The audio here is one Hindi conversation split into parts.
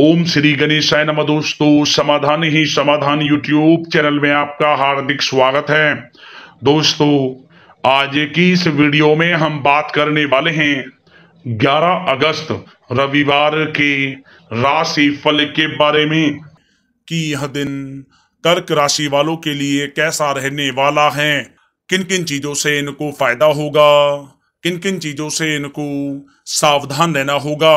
ओम श्री गणेशाय नमः दोस्तों समाधान ही समाधान यूट्यूब चैनल में आपका हार्दिक स्वागत है दोस्तों आज की इस वीडियो में हम बात करने वाले हैं 11 अगस्त रविवार के राशि फल के बारे में कि यह दिन कर्क राशि वालों के लिए कैसा रहने वाला है किन किन चीजों से इनको फायदा होगा किन किन चीजों से इनको सावधान रहना होगा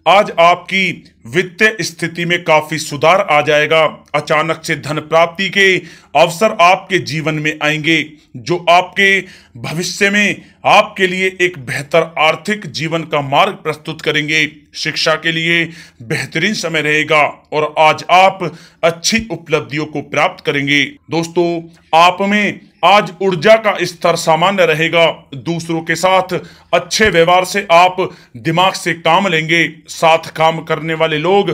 आज आपकी वित्तीय स्थिति में काफी सुधार आ जाएगा अचानक से धन प्राप्ति के अवसर आपके जीवन में आएंगे जो आपके भविष्य में आपके लिए एक बेहतर आर्थिक जीवन का मार्ग प्रस्तुत करेंगे शिक्षा के लिए बेहतरीन समय रहेगा और आज आप अच्छी उपलब्धियों को प्राप्त करेंगे दोस्तों आप में आज ऊर्जा का स्तर सामान्य रहेगा दूसरों के साथ अच्छे व्यवहार से आप दिमाग से काम लेंगे साथ काम करने वाले लोग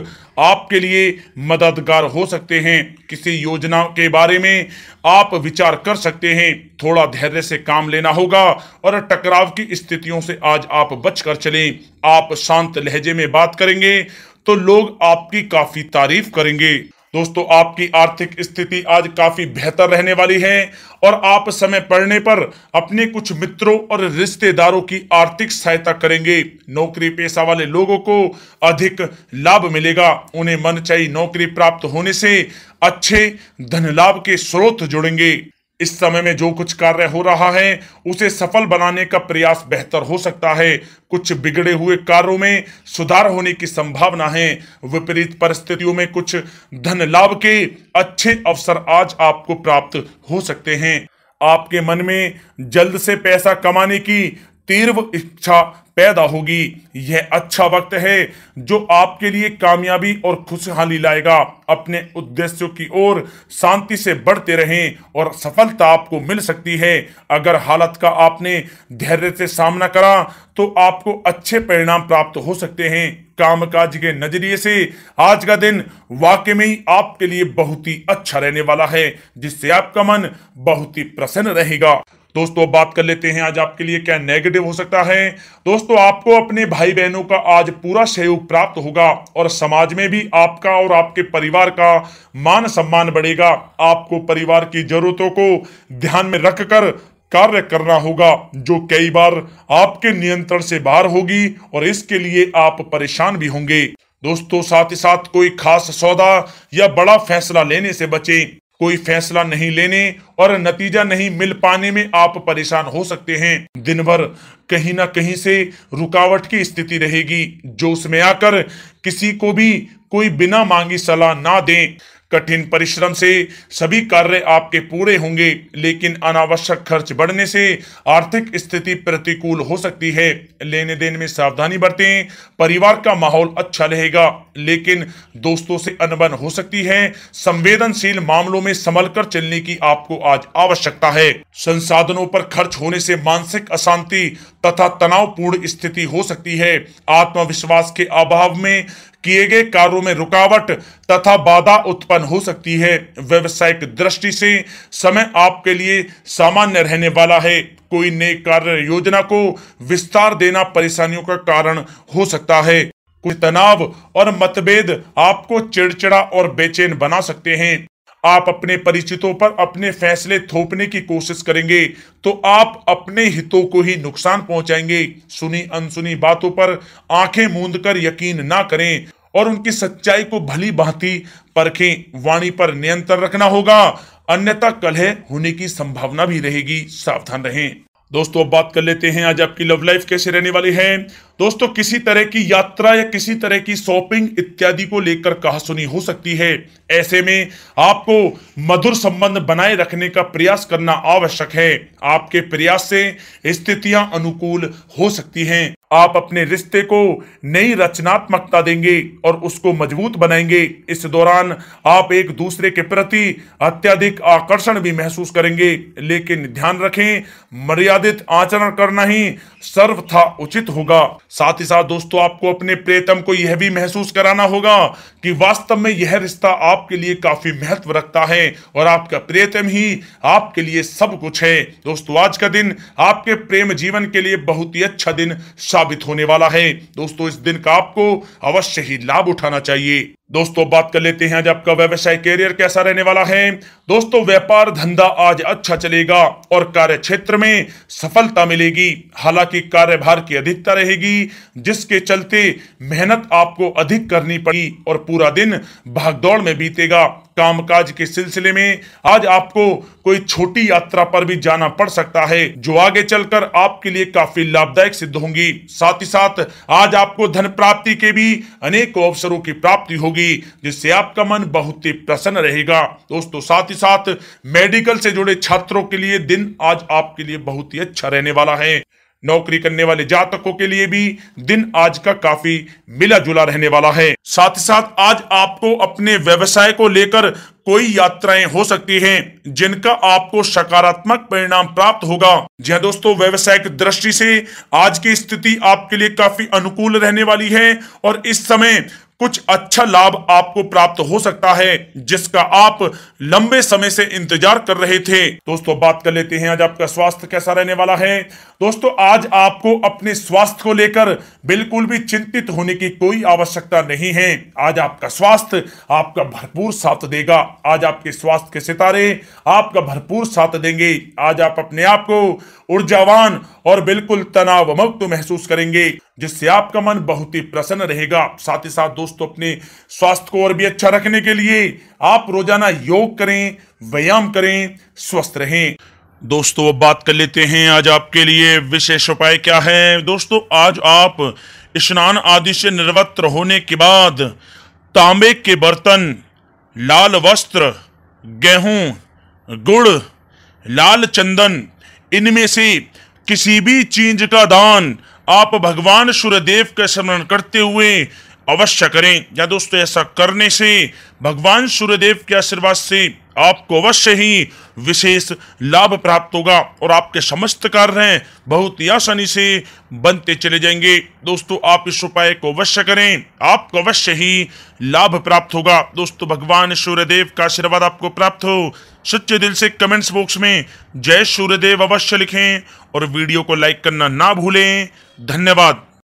आपके लिए मददगार हो सकते हैं किसी योजना के बारे में आप विचार कर सकते हैं थोड़ा धैर्य से काम लेना होगा और टकराव की स्थितियों से आज आप बचकर चलें आप शांत लहजे में बात करेंगे तो लोग आपकी काफी तारीफ करेंगे दोस्तों आपकी आर्थिक स्थिति आज काफी बेहतर रहने वाली है और आप समय पड़ने पर अपने कुछ मित्रों और रिश्तेदारों की आर्थिक सहायता करेंगे नौकरी पेशा वाले लोगों को अधिक लाभ मिलेगा उन्हें मनचाही नौकरी प्राप्त होने से अच्छे धन लाभ के स्रोत जुड़ेंगे इस समय में जो कुछ कार्य हो रहा है उसे सफल बनाने का प्रयास बेहतर हो सकता है कुछ बिगड़े हुए कार्यों में सुधार होने की संभावना है विपरीत परिस्थितियों में कुछ धन लाभ के अच्छे अवसर आज आपको प्राप्त हो सकते हैं आपके मन में जल्द से पैसा कमाने की तीव्र इच्छा पैदा होगी यह अच्छा वक्त है जो आपके लिए कामयाबी और खुशहाली लाएगा अपने उद्देश्यों की ओर शांति से बढ़ते रहें और सफलता आपको मिल सकती है अगर हालत का आपने धैर्य से सामना करा तो आपको अच्छे परिणाम प्राप्त हो सकते हैं कामकाज के नजरिए से आज का दिन वाकई में आपके लिए बहुत ही अच्छा रहने वाला है जिससे आपका मन बहुत ही प्रसन्न रहेगा दोस्तों बात कर लेते हैं आज आपके लिए क्या नेगेटिव हो सकता है दोस्तों आपको अपने भाई बहनों का आज पूरा सहयोग प्राप्त होगा और समाज में भी आपका और आपके परिवार का मान सम्मान बढ़ेगा आपको परिवार की जरूरतों को ध्यान में रखकर कार्य करना होगा जो कई बार आपके नियंत्रण से बाहर होगी और इसके लिए आप परेशान भी होंगे दोस्तों साथ ही साथ कोई खास सौदा या बड़ा फैसला लेने से बचें कोई फैसला नहीं लेने और नतीजा नहीं मिल पाने में आप परेशान हो सकते हैं दिन भर कहीं ना कहीं से रुकावट की स्थिति रहेगी जो उसमें आकर किसी को भी कोई बिना मांगी सलाह ना दें कठिन परिश्रम से सभी कार्य आपके पूरे होंगे लेकिन अनावश्यक खर्च बढ़ने से आर्थिक स्थिति प्रतिकूल हो सकती है लेने देन में सावधानी बरतें परिवार का माहौल अच्छा रहेगा लेकिन दोस्तों से अनबन हो सकती है संवेदनशील मामलों में संभल कर चलने की आपको आज आवश्यकता है संसाधनों पर खर्च होने से मानसिक अशांति तथा तनावपूर्ण स्थिति हो सकती है आत्मविश्वास के अभाव में किए गए कार्यों में रुकावट तथा बाधा उत्पन्न हो सकती है व्यवसायिक दृष्टि से समय आपके लिए सामान्य रहने वाला है कोई नई कार्य योजना को विस्तार देना परेशानियों का कारण हो सकता है कुछ तनाव और मतभेद आपको चिड़चिड़ा और बेचैन बना सकते हैं आप अपने परिचितों पर अपने फैसले थोपने की कोशिश करेंगे तो आप अपने हितों को ही नुकसान पहुंचाएंगे सुनी अनसुनी बातों पर आंखें मूंद कर यकीन ना करें और उनकी सच्चाई को भली भांति परखें वाणी पर नियंत्रण रखना होगा अन्यथा कलह होने की संभावना भी रहेगी सावधान रहें दोस्तों अब बात कर लेते हैं आज आपकी लव लाइफ कैसे रहने वाली है दोस्तों किसी तरह की यात्रा या किसी तरह की शॉपिंग इत्यादि को लेकर कहा सुनी हो सकती है ऐसे में आपको मधुर संबंध बनाए रखने का प्रयास करना आवश्यक है आपके प्रयास से स्थितियां अनुकूल हो सकती हैं आप अपने रिश्ते को नई रचनात्मकता देंगे और उसको मजबूत बनाएंगे इस दौरान आप एक दूसरे के प्रति अत्यधिक आकर्षण भी महसूस करेंगे लेकिन ध्यान रखें मर्यादित आचरण करना ही सर्वथा उचित होगा साथ ही साथ दोस्तों आपको अपने प्रियतम को यह भी महसूस कराना होगा कि वास्तव में यह रिश्ता आपके लिए काफी महत्व रखता है और आपका प्रियतम ही आपके लिए सब कुछ है दोस्तों आज का दिन आपके प्रेम जीवन के लिए बहुत ही अच्छा दिन साबित होने वाला है दोस्तों इस दिन का आपको अवश्य ही लाभ उठाना चाहिए दोस्तों बात कर लेते हैं आज आपका व्यवसाय कैरियर कैसा रहने वाला है दोस्तों व्यापार धंधा आज अच्छा चलेगा और कार्य क्षेत्र में सफलता मिलेगी हालांकि कार्यभार की अधिकता रहेगी जिसके चलते मेहनत आपको अधिक करनी पड़ेगी और पूरा दिन भागदौड़ में बीतेगा कामकाज के सिलसिले में आज आपको कोई छोटी यात्रा पर भी जाना पड़ सकता है जो आगे चलकर आपके लिए काफी लाभदायक सिद्ध होंगी साथ ही साथ आज आपको धन प्राप्ति के भी अनेकों अवसरों की प्राप्ति होगी होगी जिससे आपका मन बहुत ही प्रसन्न रहेगा दोस्तों साथ ही साथ मेडिकल से जुड़े छात्रों के लिए दिन आज आपके लिए बहुत ही अच्छा रहने वाला है नौकरी करने वाले जातकों के लिए भी दिन आज का काफी मिला जुला रहने वाला है साथ ही साथ आज आपको अपने व्यवसाय को लेकर कोई यात्राएं हो सकती हैं जिनका आपको सकारात्मक परिणाम प्राप्त होगा जी हाँ दोस्तों व्यवसायिक दृष्टि से आज की स्थिति आपके लिए काफी अनुकूल रहने वाली है और इस समय कुछ अच्छा लाभ आपको प्राप्त हो सकता है जिसका आप लंबे समय से इंतजार कर रहे थे दोस्तों बात कर लेते हैं आज आपका स्वास्थ्य कैसा रहने वाला है दोस्तों आज आपको अपने स्वास्थ्य को लेकर बिल्कुल भी चिंतित होने की कोई आवश्यकता नहीं है आज आपका स्वास्थ्य आपका भरपूर साथ देगा आज आपके स्वास्थ्य के सितारे आपका भरपूर साथ देंगे आज आप अपने आप को ऊर्जावान और बिल्कुल तनाव मुक्त महसूस करेंगे जिससे आपका मन बहुत ही प्रसन्न रहेगा साथ ही साथ दोस्तों अपने स्वास्थ्य को और भी अच्छा रखने के लिए आप रोजाना योग करें व्यायाम करें स्वस्थ रहें दोस्तों अब बात कर लेते हैं आज आपके लिए विशेष उपाय क्या है दोस्तों आज आप स्नान आदि से निर्वत्र होने के बाद तांबे के बर्तन लाल वस्त्र गेहूं गुड़ लाल चंदन इनमें से किसी भी चीज का दान आप भगवान सूर्यदेव का स्मरण करते हुए अवश्य करें या दोस्तों ऐसा करने से भगवान सूर्यदेव के आशीर्वाद से आपको अवश्य ही विशेष लाभ प्राप्त होगा और आपके समस्त कार्य बहुत ही आसानी से बनते चले जाएंगे दोस्तों आप इस उपाय को अवश्य करें आपको अवश्य ही लाभ प्राप्त होगा दोस्तों भगवान सूर्यदेव का आशीर्वाद आपको प्राप्त हो सच्चे दिल से कमेंट्स बॉक्स में जय सूर्यदेव अवश्य लिखें और वीडियो को लाइक करना ना भूलें धन्यवाद